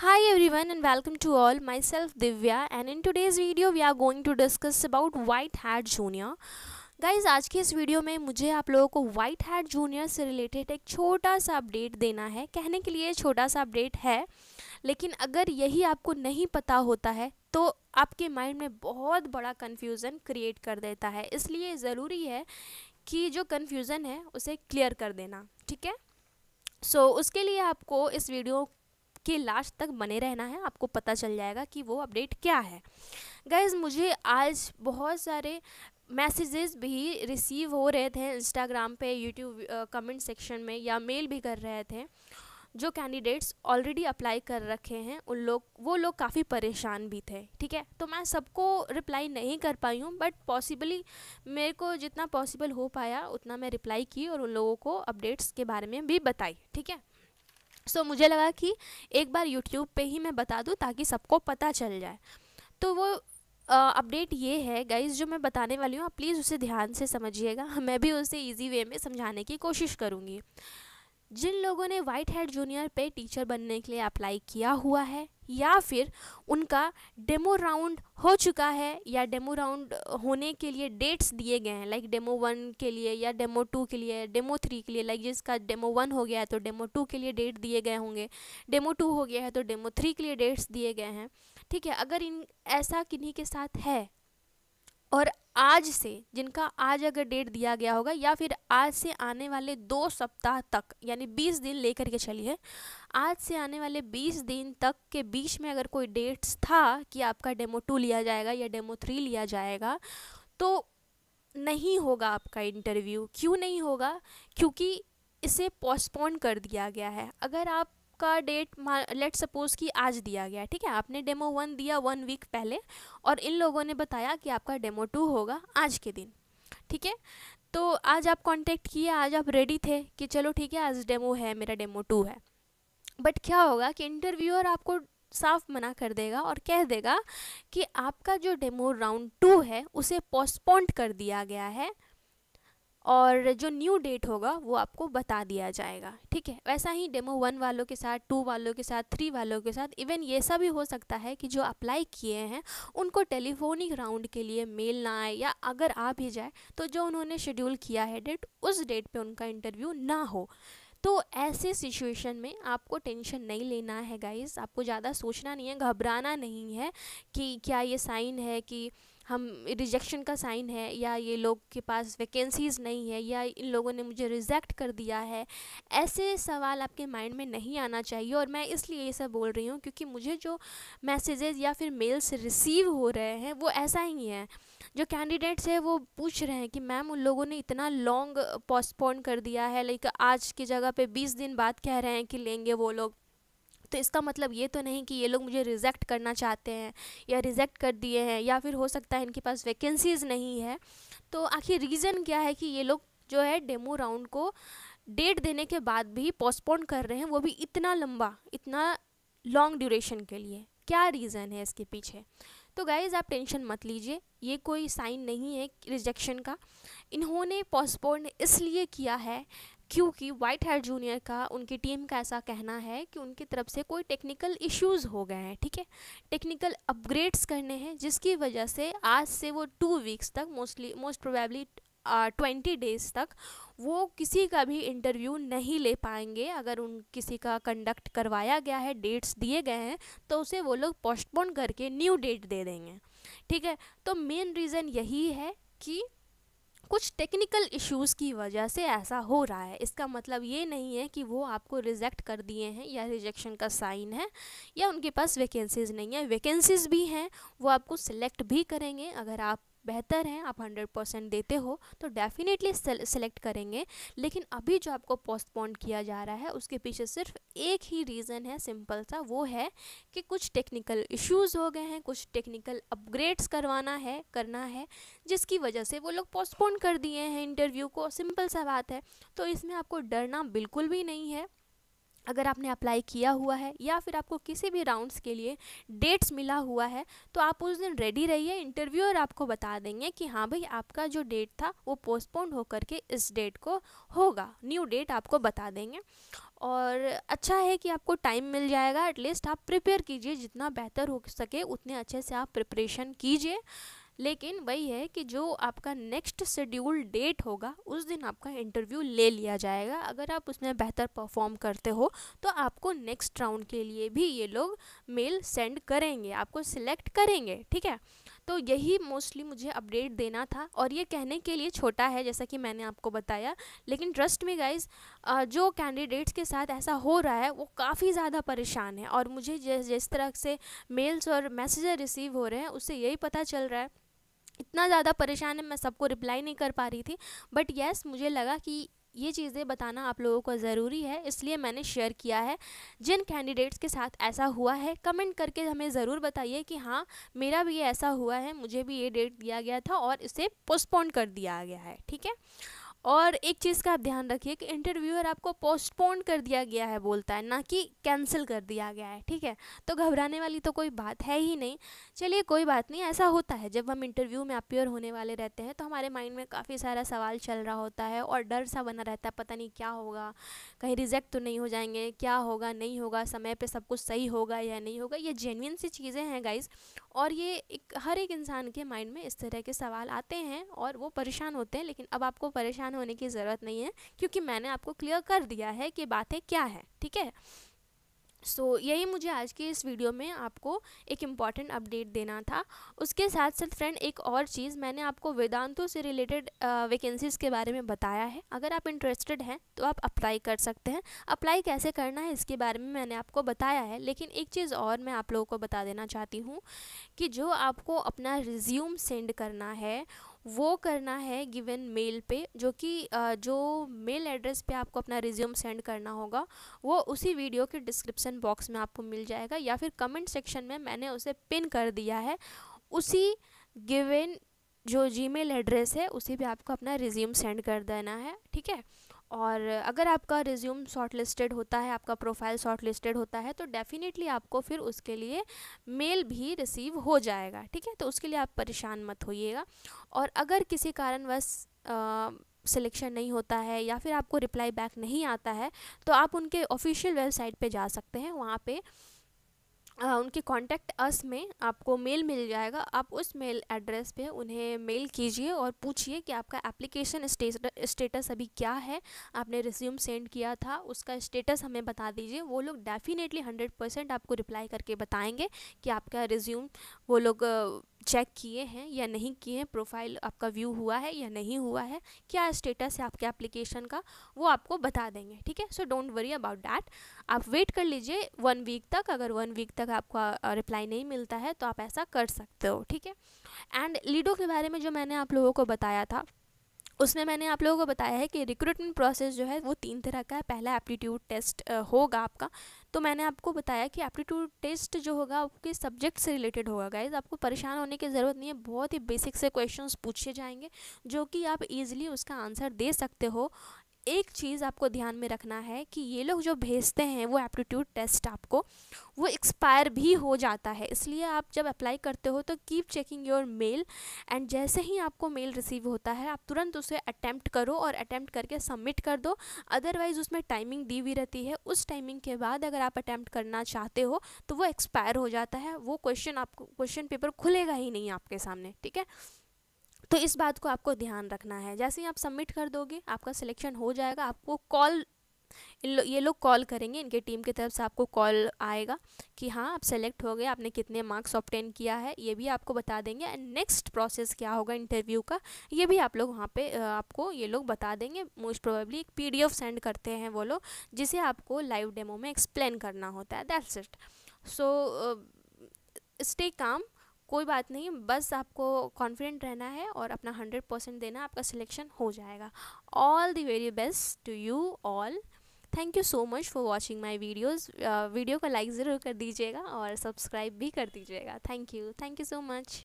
Hi everyone and welcome to all myself Divya and in today's video we are going to discuss about White Hat Junior guys आज की इस video में मुझे आप लोगों को वाइट हैट जूनियर से रिलेटेड एक छोटा सा अपडेट देना है कहने के लिए छोटा सा अपडेट है लेकिन अगर यही आपको नहीं पता होता है तो आपके माइंड में बहुत बड़ा कन्फ्यूज़न क्रिएट कर देता है इसलिए ज़रूरी है कि जो कन्फ्यूज़न है उसे क्लियर कर देना ठीक है सो so, उसके लिए आपको इस वीडियो के लास्ट तक बने रहना है आपको पता चल जाएगा कि वो अपडेट क्या है गैज़ मुझे आज बहुत सारे मैसेजेस भी रिसीव हो रहे थे इंस्टाग्राम पे यूट्यूब कमेंट सेक्शन में या मेल भी कर रहे थे जो कैंडिडेट्स ऑलरेडी अप्लाई कर रखे हैं उन लोग वो लोग काफ़ी परेशान भी थे ठीक है तो मैं सबको रिप्लाई नहीं कर पाई हूँ बट पॉसिबली मेरे को जितना पॉसिबल हो पाया उतना मैं रिप्लाई की और उन लोगों को अपडेट्स के बारे में भी बताई ठीक है सो मुझे लगा कि एक बार यूट्यूब पे ही मैं बता दूँ ताकि सबको पता चल जाए तो वो अपडेट ये है गाइज जो मैं बताने वाली हूँ आप प्लीज़ उसे ध्यान से समझिएगा मैं भी उसे ईजी वे में समझाने की कोशिश करूँगी जिन लोगों ने वाइट हेड जूनियर पे टीचर बनने के लिए अप्लाई किया हुआ है या फिर उनका डेमो राउंड हो चुका है या डेमो राउंड होने के लिए डेट्स दिए गए हैं लाइक डेमो वन के लिए या डेमो टू के लिए डेमो थ्री के लिए लाइक जिसका डेमो वन हो गया है तो डेमो टू के लिए डेट दिए गए होंगे डेमो टू हो गया है तो डेमो थ्री के लिए डेट्स दिए गए हैं ठीक है अगर इन ऐसा किन्हीं के साथ है और आज से जिनका आज अगर डेट दिया गया होगा या फिर आज से आने वाले दो सप्ताह तक यानी बीस दिन लेकर के चलिए आज से आने वाले बीस दिन तक के बीच में अगर कोई डेट्स था कि आपका डेमो टू लिया जाएगा या डेमो थ्री लिया जाएगा तो नहीं होगा आपका इंटरव्यू क्यों नहीं होगा क्योंकि इसे पोस्टपोन कर दिया गया है अगर आप आपका डेट लेट सपोज कि आज दिया गया ठीक है आपने डेमो वन दिया वन वीक पहले और इन लोगों ने बताया कि आपका डेमो टू होगा आज के दिन ठीक है तो आज आप कांटेक्ट किए आज आप रेडी थे कि चलो ठीक है आज डेमो है मेरा डेमो टू है बट क्या होगा कि इंटरव्यूअर आपको साफ मना कर देगा और कह देगा कि आपका जो डेमो राउंड टू है उसे पोस्टपोन्ड कर दिया गया है और जो न्यू डेट होगा वो आपको बता दिया जाएगा ठीक है वैसा ही डेमो वन वालों के साथ टू वालों के साथ थ्री वालों के साथ इवन ये सब भी हो सकता है कि जो अप्लाई किए हैं उनको टेलीफोनिक राउंड के लिए मेल ना आए या अगर आ भी जाए तो जो उन्होंने शेड्यूल किया है डेट उस डेट पर उनका इंटरव्यू ना हो तो ऐसे सिचुएशन में आपको टेंशन नहीं लेना है गाइस आपको ज़्यादा सोचना नहीं है घबराना नहीं है कि क्या ये साइन है कि हम रिजेक्शन का साइन है या ये लोग के पास वैकेंसीज़ नहीं है या इन लोगों ने मुझे रिजेक्ट कर दिया है ऐसे सवाल आपके माइंड में नहीं आना चाहिए और मैं इसलिए ये सब बोल रही हूँ क्योंकि मुझे जो मैसेजेस या फिर मेल्स रिसीव हो रहे हैं वो ऐसा ही है जो कैंडिडेट्स हैं वो पूछ रहे हैं कि मैम उन लोगों ने इतना लॉन्ग पोस्टपोन कर दिया है लाइक आज की जगह पे बीस दिन बाद कह रहे हैं कि लेंगे वो लोग तो इसका मतलब ये तो नहीं कि ये लोग मुझे रिजेक्ट करना चाहते हैं या रिजेक्ट कर दिए हैं या फिर हो सकता है इनके पास वैकेंसीज़ नहीं है तो आखिर रीज़न क्या है कि ये लोग जो है डेमो राउंड को डेट देने के बाद भी पोस्टपोन कर रहे हैं वो भी इतना लंबा इतना लॉन्ग ड्यूरेशन के लिए क्या रीज़न है इसके पीछे तो गाइज़ आप टेंशन मत लीजिए ये कोई साइन नहीं है रिजेक्शन का इन्होंने पोस्टपोन इसलिए किया है क्योंकि वाइट हेड जूनियर का उनकी टीम का ऐसा कहना है कि उनकी तरफ से कोई टेक्निकल इश्यूज हो गए हैं ठीक है टेक्निकल अपग्रेड्स करने हैं जिसकी वजह से आज से वो टू वीक्स तक mostly most probably twenty days तक वो किसी का भी इंटरव्यू नहीं ले पाएंगे अगर उन किसी का कंडक्ट करवाया गया है डेट्स दिए गए हैं तो उसे वो लोग पोस्टपोन करके न्यू डेट दे देंगे ठीक है तो मेन रीज़न यही है कि कुछ टेक्निकल इश्यूज की वजह से ऐसा हो रहा है इसका मतलब ये नहीं है कि वो आपको रिजेक्ट कर दिए हैं या रिजेक्शन का साइन है या उनके पास वैकेंसीज़ नहीं है वैकेंसीज़ भी हैं वो आपको सिलेक्ट भी करेंगे अगर आप बेहतर हैं आप हंड्रेड परसेंट देते हो तो डेफिनेटली सेलेक्ट करेंगे लेकिन अभी जो आपको पोस्टपोन किया जा रहा है उसके पीछे सिर्फ एक ही रीज़न है सिंपल सा वो है कि कुछ टेक्निकल इश्यूज हो गए हैं कुछ टेक्निकल अपग्रेड्स करवाना है करना है जिसकी वजह से वो लोग पोस्टपोन कर दिए हैं इंटरव्यू को सिंपल सा बात है तो इसमें आपको डरना बिल्कुल भी नहीं है अगर आपने अप्लाई किया हुआ है या फिर आपको किसी भी राउंड्स के लिए डेट्स मिला हुआ है तो आप उस दिन रेडी रहिए इंटरव्यूअर आपको बता देंगे कि हाँ भाई आपका जो डेट था वो पोस्टपोन्ड होकर के इस डेट को होगा न्यू डेट आपको बता देंगे और अच्छा है कि आपको टाइम मिल जाएगा एटलीस्ट आप प्रिपेयर कीजिए जितना बेहतर हो सके उतने अच्छे से आप प्रिपरेशन कीजिए लेकिन वही है कि जो आपका नेक्स्ट शेड्यूल डेट होगा उस दिन आपका इंटरव्यू ले लिया जाएगा अगर आप उसमें बेहतर परफॉर्म करते हो तो आपको नेक्स्ट राउंड के लिए भी ये लोग मेल सेंड करेंगे आपको सिलेक्ट करेंगे ठीक है तो यही मोस्टली मुझे अपडेट देना था और ये कहने के लिए छोटा है जैसा कि मैंने आपको बताया लेकिन ट्रस्ट में गाइज जो कैंडिडेट्स के साथ ऐसा हो रहा है वो काफ़ी ज़्यादा परेशान है और मुझे जिस जिस तरह से मेल्स और मैसेज रिसीव हो रहे हैं उससे यही पता चल रहा है इतना ज़्यादा परेशान है मैं सबको रिप्लाई नहीं कर पा रही थी बट येस मुझे लगा कि ये चीज़ें बताना आप लोगों को ज़रूरी है इसलिए मैंने शेयर किया है जिन कैंडिडेट्स के साथ ऐसा हुआ है कमेंट करके हमें ज़रूर बताइए कि हाँ मेरा भी ये ऐसा हुआ है मुझे भी ये डेट दिया गया था और इसे पोस्टपोन कर दिया गया है ठीक है और एक चीज़ का आप ध्यान रखिए कि इंटरव्यूअर आपको पोस्टपोन कर दिया गया है बोलता है ना कि कैंसिल कर दिया गया है ठीक है तो घबराने वाली तो कोई बात है ही नहीं चलिए कोई बात नहीं ऐसा होता है जब हम इंटरव्यू में अपियर होने वाले रहते हैं तो हमारे माइंड में काफ़ी सारा सवाल चल रहा होता है और डर सा बना रहता है पता नहीं क्या होगा कहीं रिजेक्ट तो नहीं हो जाएंगे क्या होगा नहीं होगा समय पर सब कुछ सही होगा या नहीं होगा ये जेन्यन सी चीज़ें हैं गाइज और ये एक हर एक इंसान के माइंड में इस तरह के सवाल आते हैं और वो परेशान होते हैं लेकिन अब आपको परेशान परेशान होने की ज़रूरत नहीं है क्योंकि मैंने आपको क्लियर कर दिया है कि बातें क्या है ठीक है सो so, यही मुझे आज के इस वीडियो में आपको एक इम्पॉर्टेंट अपडेट देना था उसके साथ साथ फ्रेंड एक और चीज़ मैंने आपको वेदांतों से रिलेटेड वैकेंसीज़ के बारे में बताया है अगर आप इंटरेस्टेड हैं तो आप अप्लाई कर सकते हैं अप्लाई कैसे करना है इसके बारे में मैंने आपको बताया है लेकिन एक चीज़ और मैं आप लोगों को बता देना चाहती हूँ कि जो आपको अपना रिज्यूम सेंड करना है वो करना है गिवन मेल पे जो कि जो मेल एड्रेस पे आपको अपना रिज्यूम सेंड करना होगा वो उसी वीडियो के डिस्क्रिप्सन बॉक्स में आपको मिल जाएगा या फिर कमेंट सेक्शन में मैंने उसे पिन कर दिया है उसी गिवन जो जीमेल एड्रेस है उसी पे आपको अपना रिज्यूम सेंड कर देना है ठीक है और अगर आपका रिज्यूम शॉर्ट लिस्टेड होता है आपका प्रोफाइल शॉर्ट लिस्टेड होता है तो डेफ़िनेटली आपको फिर उसके लिए मेल भी रिसीव हो जाएगा ठीक है तो उसके लिए आप परेशान मत होइएगा और अगर किसी कारणवश सिलेक्शन नहीं होता है या फिर आपको रिप्लाई बैक नहीं आता है तो आप उनके ऑफिशियल वेबसाइट पे जा सकते हैं वहाँ पे उनके कॉन्टैक्ट अस में आपको मेल मिल जाएगा आप उस मेल एड्रेस पे उन्हें मेल कीजिए और पूछिए कि आपका एप्लीकेशन स्टेटस अभी क्या है आपने रिज्यूम सेंड किया था उसका स्टेटस हमें बता दीजिए वो लोग डेफिनेटली हंड्रेड परसेंट आपको रिप्लाई करके बताएंगे कि आपका रिज्यूम वो लोग चेक किए हैं या नहीं किए हैं प्रोफाइल आपका व्यू हुआ है या नहीं हुआ है क्या स्टेटस है आपके एप्लीकेशन का वो आपको बता देंगे ठीक है so don't worry about that आप वेट कर लीजिए वन वीक तक अगर वन वीक तक अगर आपका रिप्लाई नहीं मिलता है तो आप ऐसा कर सकते हो ठीक है एंड लीडो के बारे में जो मैंने आप लोगों को बताया था उसमें मैंने आप लोगों को बताया है कि रिक्रूटमेंट प्रोसेस जो है वो तीन तरह का है पहला एप्टीट्यूड टेस्ट होगा आपका तो मैंने आपको बताया कि एप्टीट्यूड टेस्ट जो होगा आपके सब्जेक्ट से रिलेटेड होगा गाइज आपको परेशान होने की ज़रूरत नहीं है बहुत ही बेसिक से क्वेश्चंस पूछे जाएंगे जो कि आप इजीली उसका आंसर दे सकते हो एक चीज़ आपको ध्यान में रखना है कि ये लोग जो भेजते हैं वो एप्टीट्यूड टेस्ट आपको वो एक्सपायर भी हो जाता है इसलिए आप जब अप्लाई करते हो तो keep checking your mail and जैसे ही आपको मेल रिसीव होता है आप तुरंत उसे अटैम्प्ट करो और अटैम्प्ट करके सबमिट कर दो अदरवाइज़ उसमें टाइमिंग दी हुई रहती है उस टाइमिंग के बाद अगर आप अटैम्प्ट करना चाहते हो तो वो एक्सपायर हो जाता है वो क्वेश्चन आपको क्वेश्चन पेपर खुलेगा ही नहीं आपके सामने ठीक है तो इस बात को आपको ध्यान रखना है जैसे ही आप सबमिट कर दोगे आपका सिलेक्शन हो जाएगा आपको कॉल इन लो, ये लोग कॉल करेंगे इनके टीम की तरफ से आपको कॉल आएगा कि हाँ आप सेलेक्ट हो गए आपने कितने मार्क्स ऑप्टेन किया है ये भी आपको बता देंगे एंड नेक्स्ट प्रोसेस क्या होगा इंटरव्यू का ये भी आप लोग वहाँ पे आपको ये लोग बता देंगे मोस्ट प्रोबेबली एक पीडीएफ सेंड करते हैं वो लोग जिसे आपको लाइव डेमो में एक्सप्लेन करना होता है that's it so stay calm कोई बात नहीं बस आपको कॉन्फिडेंट रहना है और अपना हंड्रेड परसेंट देना आपका सिलेक्शन हो जाएगा all the very best to you all thank you so much for watching my videos video को लाइक ज़रूर कर दीजिएगा और सब्सक्राइब भी कर दीजिएगा thank you thank you so much